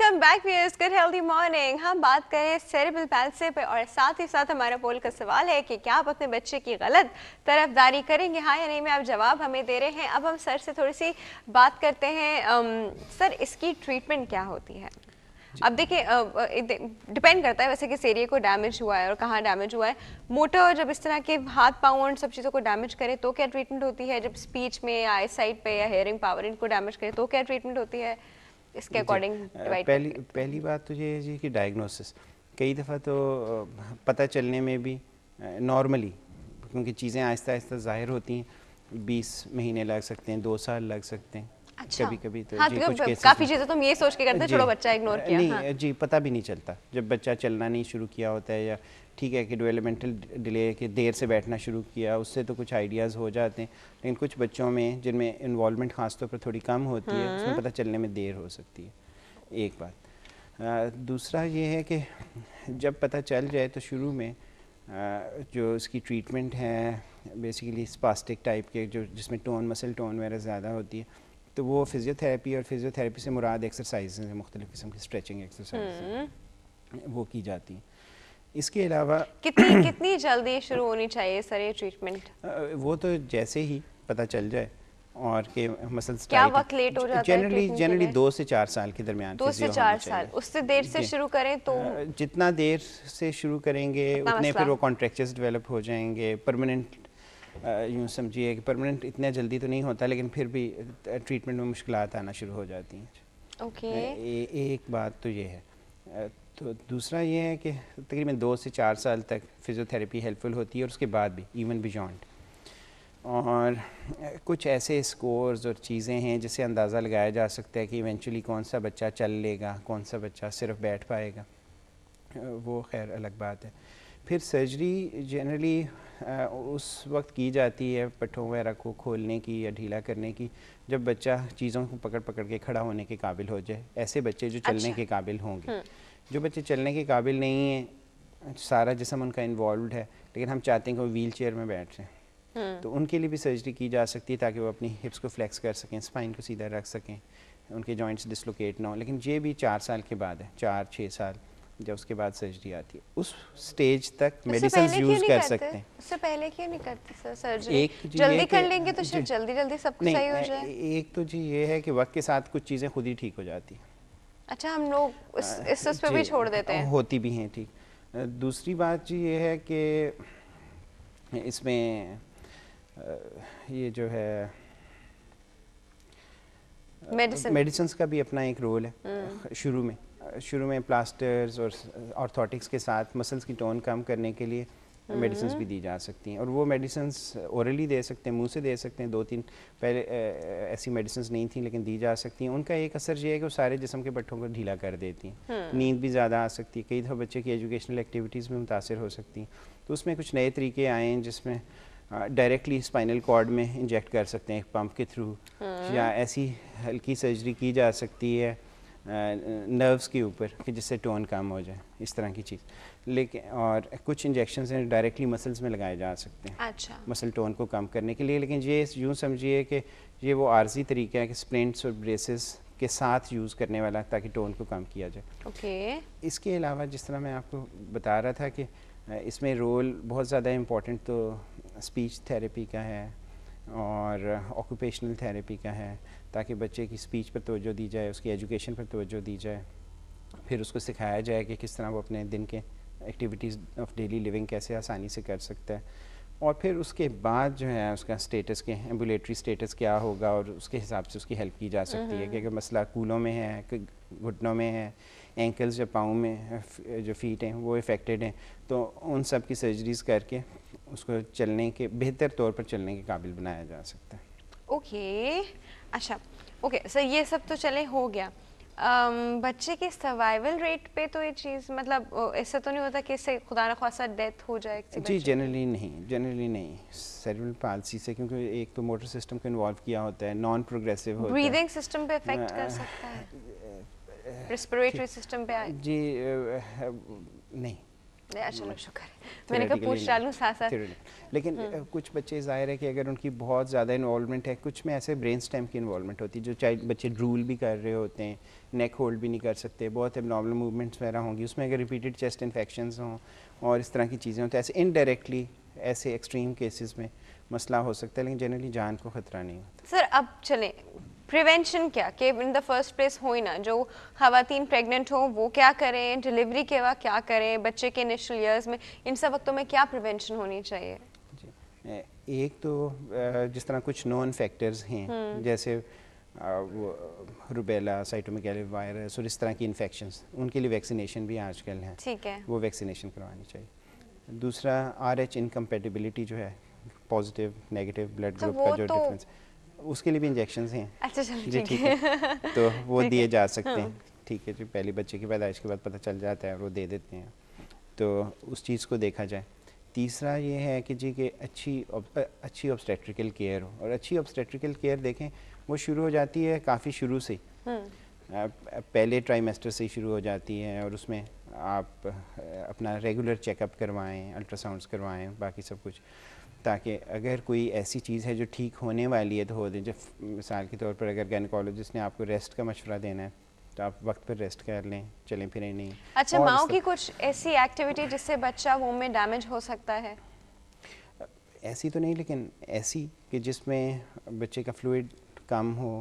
Welcome back viewers good healthy morning हम बात करें सेरेबल पैल्से पे और साथ ही साथ हमारा पोल का सवाल है कि क्या आप अपने बच्चे की गलत तरफदारी करेंगे हाँ या नहीं में आप जवाब हमें दे रहे हैं अब हम सर से थोड़ी सी बात करते हैं अम, सर इसकी ट्रीटमेंट क्या होती है अब देखिए डिपेंड करता है वैसे किस एरिया को डैमेज हुआ है और कहाँ डैमेज हुआ है मोटर जब इस तरह के हाथ पाँव और सब चीज़ों को डैमेज करें तो क्या ट्रीटमेंट होती है जब स्पीच में आई साइड पे या हेयरिंग पावर इनको डैमेज करें तो क्या ट्रीटमेंट होती है इसके अकॉर्डिंग पहली पहली बात तो ये है जी कि डायग्नोसिस कई दफ़ा तो पता चलने में भी नॉर्मली क्योंकि चीज़ें आहिस्ता आहिस्ता ज़ाहिर होती हैं बीस महीने लग सकते हैं दो साल लग सकते हैं अच्छा। कभी कभी तो हाँ, जी, तो कुछ काफी चीजें तो हम ये सोच के करते हैं छोड़ो बच्चा इग्नोर किया नहीं हाँ। जी पता भी नहीं चलता जब बच्चा चलना नहीं शुरू किया होता है या ठीक है कि डेवलपमेंटल डिले के देर से बैठना शुरू किया उससे तो कुछ आइडियाज़ हो जाते हैं लेकिन कुछ बच्चों में जिनमें इन्वॉलमेंट खासतौर पर थोड़ी कम होती है उसमें हम्म। पता चलने में देर हो सकती है एक बात दूसरा ये है कि जब पता चल जाए तो शुरू में जो उसकी ट्रीटमेंट है बेसिकली स्पास्टिक टाइप के जो जिसमें टोन मसल टोन वगैरह ज़्यादा होती है तो वो फिज़ियोथेरेपी और फिज़ियोथेरेपी से मुराद एक्सरसाइज हैं मुख्तलिफ़ किस्म की स्ट्रेचिंग हम्म। एक्सरसाइज वो की जाती हैं इसके अलावा कितनी कितनी जल्दी शुरू होनी चाहिए सर ये ट्रीटमेंट वो तो जैसे ही पता चल जाए और के मसल्स क्या वक्त लेट हो जाता है जनरली जनरली दो से चार साल के दरमियान दो से चार साल उससे देर से शुरू करें तो जितना देर से शुरू करेंगे उतने फिर वो कॉन्ट्रेक्चर्स डेवलप हो जाएंगे परमानेंट यूँ समझिए कि परमानेंट इतना जल्दी तो नहीं होता लेकिन फिर भी ट्रीटमेंट में मुश्किल आना शुरू हो जाती हैं ओके okay. एक बात तो ये है तो दूसरा ये है कि तकरीबन दो से चार साल तक फिज़ियोथेरेपी हेल्पफुल होती है और उसके बाद भी इवन बिजॉन्ड और कुछ ऐसे स्कोर्स और चीज़ें हैं जिससे अंदाज़ा लगाया जा सकता है कि इवेंचुअली कौन सा बच्चा चल लेगा कौन सा बच्चा सिर्फ बैठ पाएगा वो खैर अलग बात है फिर सर्जरी जनरली उस वक्त की जाती है पट्ठों वगैरह को खोलने की या ढीला करने की जब बच्चा चीज़ों को पकड़ पकड़ के खड़ा होने के काबिल हो जाए ऐसे बच्चे जो चलने अच्छा। के काबिल होंगे हम्म। जो बच्चे चलने के काबिल नहीं हैं सारा जिसम उनका इन्वॉल्व है लेकिन हम चाहते हैं कि वो व्हील चेयर में बैठ रहे हैं हम्म। तो उनके लिए भी सर्जरी की जा सकती है ताकि वो अपनी हिप्स को फ्लैक्स कर सकें स्पाइन को सीधा रख सकें उनके जॉइंट्स डिसलोकेट ना हो लेकिन ये भी चार साल के बाद है चार छः साल जब उसके बाद सर्जरी आती है उस स्टेज तक मेडिसिन यूज कर सकते हैं उससे पहले क्यों नहीं करते सर सर्जरी एक तो जल्दी कर लेंगे तो शायद जल्दी जल्दी सब कुछ सही हो जाए एक तो जी ये है कि वक्त के साथ कुछ चीज़ें खुद ही ठीक हो जाती हैं अच्छा हम लोग इस इस, इस पे भी छोड़ देते हैं होती भी हैं ठीक दूसरी बात जी ये है कि इसमें ये जो है मेडिसिन का भी अपना एक रोल है हम्म। शुरू में शुरू में प्लास्टर्स और ऑर्थोटिक्स के साथ मसल्स की टोन कम करने के लिए मेडिसिन हम्म। भी दी जा सकती हैं और वो मेडिसिन औरली दे सकते हैं मुंह से दे सकते हैं दो तीन पहले ऐसी मेडिसिन नहीं थी लेकिन दी जा सकती हैं उनका एक असर ये है कि वो सारे जिसम के पट्टों को ढीला कर देती हैं हम्म। नींद भी ज़्यादा आ सकती है कई दफ़ा बच्चे की एजुकेशनल एक्टिविटीज़ में मुतासर हो सकती हैं तो उसमें कुछ नए तरीके आए हैं जिसमें डायरेक्टली स्पाइनल कॉर्ड में इंजेक्ट कर सकते हैं एक पंप के थ्रू हम्म। या ऐसी हल्की सर्जरी की जा सकती है नर्व्स के ऊपर कि जिससे टोन कम हो जाए इस तरह की चीज़ लेकिन और कुछ इंजेक्शन हैं डायरेक्टली मसल्स में लगाए जा सकते हैं अच्छा मसल टोन को कम करने के लिए लेकिन ये यूँ समझिए कि ये वो आर्जी तरीका है कि स्प्रिंट्स और ब्रेसेस के साथ यूज़ करने वाला ताकि टोन को कम किया जाए ओके इसके अलावा जिस तरह मैं आपको बता रहा था कि इसमें रोल बहुत ज़्यादा इम्पोर्टेंट तो स्पीच थेरेपी का है और ऑक्यूपेशनल थेरेपी का है ताकि बच्चे की स्पीच पर तोज्जो दी जाए उसकी एजुकेशन पर तोज्जो दी जाए फिर उसको सिखाया जाए कि किस तरह वो अपने दिन के एक्टिविटीज़ ऑफ डेली लिविंग कैसे आसानी से कर सकता है और फिर उसके बाद जो है उसका स्टेटस के एम्बुलेटरी स्टेटस क्या होगा और उसके हिसाब से उसकी हेल्प की जा सकती है हम्म। क्योंकि मसला कूलों में है घुटनों में है एंकल्स जो पाँव में जो फीट हैं वो इफ़ेक्टेड हैं तो उन सब की सर्जरीज करके उसको चलने के बेहतर तौर पर चलने के काबिल बनाया जा सकता है ओके okay. अच्छा ओके okay, सर ये सब तो चले हो गया um, बच्चे के सर्वाइवल रेट पे तो ये चीज़ मतलब ऐसा तो नहीं होता कि इससे खुदा खासा डेथ हो जाए जी जनरली नहीं जनरली नहीं सेरेब्रल पालसी से क्योंकि एक तो मोटर सिस्टम को इन्वॉल्व किया होता है नॉन प्रोग्रेसिव होता ब्रीदिंग सिस्टम पे इफेक्ट कर सकता है रेस्पिरेटरी सिस्टम पे जी नहीं अच्छा लेकिन हम्म। कुछ बच्चे जाहिर है कि अगर उनकी बहुत ज़्यादा इन्वॉलमेंट है कुछ में ऐसे ब्रेन स्टेम की इन्वॉलमेंट होती है जो चाइल्ड बच्चे ड्रूल भी कर रहे होते हैं नेक होल्ड भी नहीं कर सकते बहुत एबनॉर्मल मूवमेंट्स वगैरह होंगी उसमें अगर रिपीटेड चेस्ट इन्फेक्शन हों और इस तरह की चीज़ें हों तो ऐसे इनडायरेक्टली ऐसे एक्सट्रीम केसेस में मसला हो सकता है लेकिन जनरली जान को खतरा नहीं होता सर अब चलें प्रिवेंशन क्या कि इन द फर्स्ट प्लेस हो ही ना जो खातन प्रेग्नेंट हो वो क्या करें डिलीवरी के वक्त क्या करें बच्चे के इनिशियल ईयर्स में इन सब वक्तों में क्या प्रिवेंशन होनी चाहिए एक तो जिस तरह कुछ नॉन फैक्टर्स हैं हम्म। जैसे रुबेला साइटोमिकल वायरस और इस तरह की इन्फेक्शन उनके लिए वैक्सीनेशन भी आजकल है ठीक है वो वैक्सीनेशन करवानी चाहिए दूसरा आर एच जो है पॉजिटिव नेगेटिव ब्लड ग्रुप का जो डिफरेंस तो... उसके लिए भी इंजेक्शन हैं अच्छा चलो जी ठीक है।, तो वो दिए जा सकते हैं हाँ। ठीक है जी पहले बच्चे की पैदाइश के बाद पता चल जाता है और वो दे देते हैं तो उस चीज़ को देखा जाए तीसरा ये है कि जी कि अच्छी अच्छी ऑब्स्टेट्रिकल केयर हो और अच्छी ऑब्स्टेट्रिकल केयर देखें वो शुरू हो जाती है काफ़ी शुरू से हाँ। पहले ट्राइमेस्टर से ही शुरू हो जाती है और उसमें आप अपना रेगुलर चेकअप करवाएं अल्ट्रासाउंड्स करवाएं बाकी सब कुछ ताकि अगर कोई ऐसी चीज़ है जो ठीक होने वाली है तो हो दें जब मिसाल के तौर पर अगर गैनकोलॉजिस्ट ने आपको रेस्ट का मशवरा देना है तो आप वक्त पर रेस्ट कर लें चलें फिरें नहीं अच्छा माओ की कुछ ऐसी एक्टिविटी जिससे बच्चा होम में डैमेज हो सकता है ऐसी तो नहीं लेकिन ऐसी कि जिसमें बच्चे का फ्लूड कम हो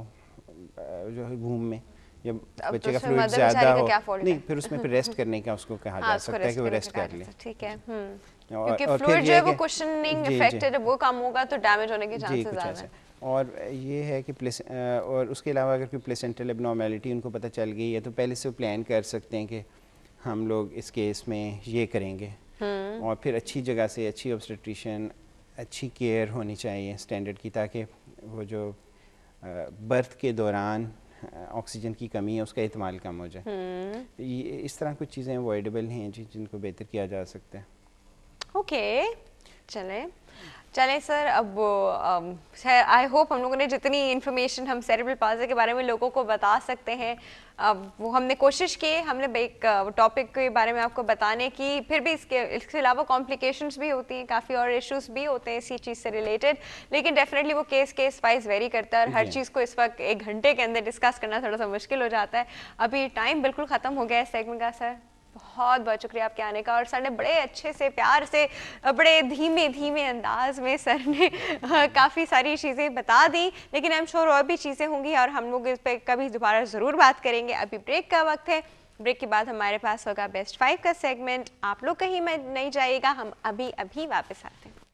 जो है घूम में या तो बच्चे का फ्लूड ज्यादा हो नहीं फिर उसमें फिर रेस्ट करने का उसको कहा जा हाँ, सकता है कि वो रेस्ट कर ले ठीक है हम्म। हम्म। क्योंकि फ्लूड जो है वो क्वेश्चनिंग इफेक्टेड वो कम होगा तो डैमेज होने के चांसेस ज्यादा है और ये है कि प्लेस और उसके अलावा अगर कोई प्लेसेंटल एबनॉर्मेलिटी उनको पता चल गई है तो पहले से वो प्लान कर सकते हैं कि हम लोग इस केस में ये करेंगे हम्म। और फिर अच्छी जगह से अच्छी ऑब्सट्रिशन अच्छी केयर होनी चाहिए स्टैंडर्ड की ताकि वो जो बर्थ के दौरान ऑक्सीजन की कमी है उसका इस्तेमाल कम हो जाए हम्म। तो ये इस तरह कुछ चीज़ें अवॉइडेबल हैं जी जिनको बेहतर किया जा सकता है ओके okay. चले चलें सर अब आई होप हम लोगों ने जितनी इन्फॉर्मेशन हम सेरेब्रल पाल्सी के बारे में लोगों को बता सकते हैं अब वो हमने कोशिश की हमने एक टॉपिक के बारे में आपको बताने की फिर भी इसके इसके अलावा कॉम्प्लिकेशंस भी होती हैं काफ़ी और इश्यूज भी होते हैं इसी चीज़ से रिलेटेड लेकिन डेफिनेटली वो केस केस वाइज वेरी करता है और हर चीज़ को इस वक्त एक घंटे के अंदर डिस्कस करना थोड़ा सा मुश्किल हो जाता है अभी टाइम बिल्कुल ख़त्म हो गया है सेगमेंट का सर बहुत बहुत शुक्रिया आपके आने का और सर ने बड़े अच्छे से प्यार से बड़े धीमे धीमे अंदाज में सर ने काफ़ी सारी चीज़ें बता दी लेकिन आई एम श्योर और भी चीज़ें होंगी और हम लोग इस पर कभी दोबारा ज़रूर बात करेंगे अभी ब्रेक का वक्त है ब्रेक के बाद हमारे पास होगा बेस्ट फाइव का सेगमेंट आप लोग कहीं मैं नहीं जाइएगा हम अभी अभी वापस आते हैं